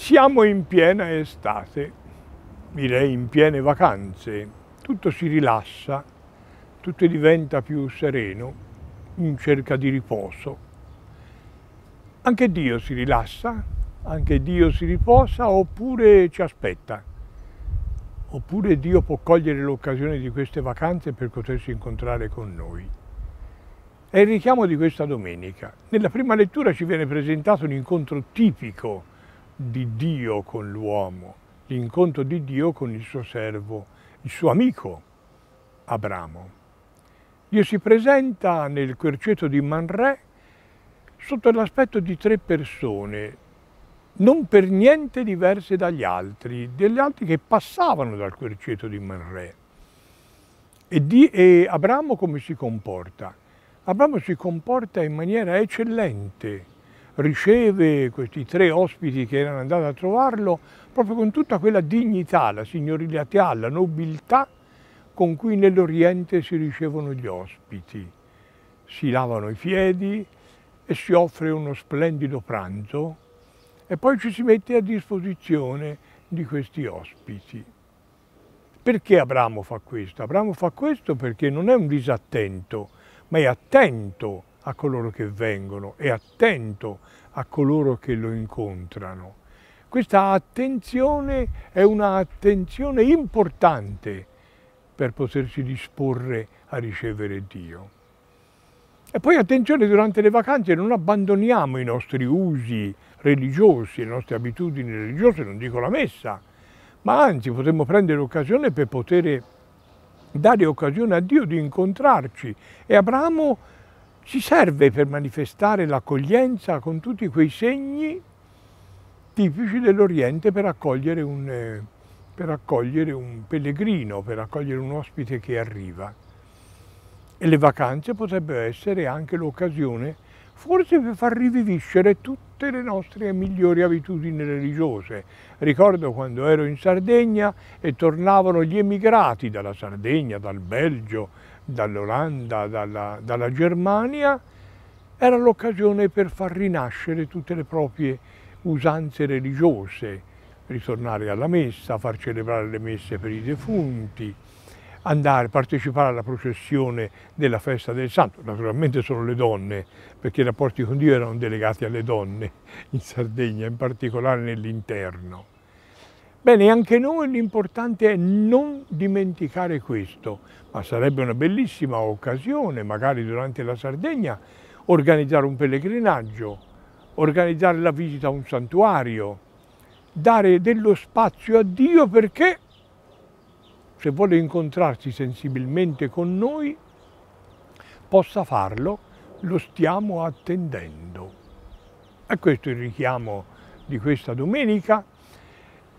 Siamo in piena estate, direi in piene vacanze, tutto si rilassa, tutto diventa più sereno, in cerca di riposo. Anche Dio si rilassa, anche Dio si riposa oppure ci aspetta. Oppure Dio può cogliere l'occasione di queste vacanze per potersi incontrare con noi. È il richiamo di questa domenica. Nella prima lettura ci viene presentato un incontro tipico di Dio con l'uomo, l'incontro di Dio con il suo servo, il suo amico Abramo. Dio si presenta nel querceto di Manre sotto l'aspetto di tre persone, non per niente diverse dagli altri, degli altri che passavano dal querceto di Manre. E, di, e Abramo come si comporta? Abramo si comporta in maniera eccellente, riceve questi tre ospiti che erano andati a trovarlo proprio con tutta quella dignità, la signorilità, la nobiltà con cui nell'Oriente si ricevono gli ospiti. Si lavano i piedi e si offre uno splendido pranzo e poi ci si mette a disposizione di questi ospiti. Perché Abramo fa questo? Abramo fa questo perché non è un disattento, ma è attento a coloro che vengono e attento a coloro che lo incontrano. Questa attenzione è un'attenzione importante per potersi disporre a ricevere Dio. E poi attenzione, durante le vacanze non abbandoniamo i nostri usi religiosi, le nostre abitudini religiose, non dico la messa, ma anzi potremmo prendere l'occasione per poter dare occasione a Dio di incontrarci. E Abramo ci serve per manifestare l'accoglienza con tutti quei segni tipici dell'Oriente per accogliere, un, eh, per accogliere un pellegrino, per accogliere un ospite che arriva. E le vacanze potrebbero essere anche l'occasione forse per far riviviscere tutte le nostre migliori abitudini religiose. Ricordo quando ero in Sardegna e tornavano gli emigrati dalla Sardegna, dal Belgio, dall'Olanda, dalla, dalla Germania, era l'occasione per far rinascere tutte le proprie usanze religiose, ritornare alla messa, far celebrare le messe per i defunti, andare, partecipare alla processione della festa del santo, naturalmente solo le donne, perché i rapporti con Dio erano delegati alle donne in Sardegna, in particolare nell'interno. Bene, anche noi l'importante è non dimenticare questo, ma sarebbe una bellissima occasione, magari durante la Sardegna, organizzare un pellegrinaggio, organizzare la visita a un santuario, dare dello spazio a Dio perché se vuole incontrarsi sensibilmente con noi possa farlo, lo stiamo attendendo. E questo è il richiamo di questa domenica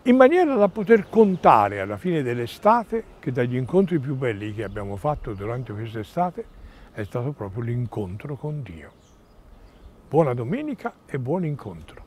in maniera da poter contare alla fine dell'estate che dagli incontri più belli che abbiamo fatto durante quest'estate è stato proprio l'incontro con Dio. Buona domenica e buon incontro.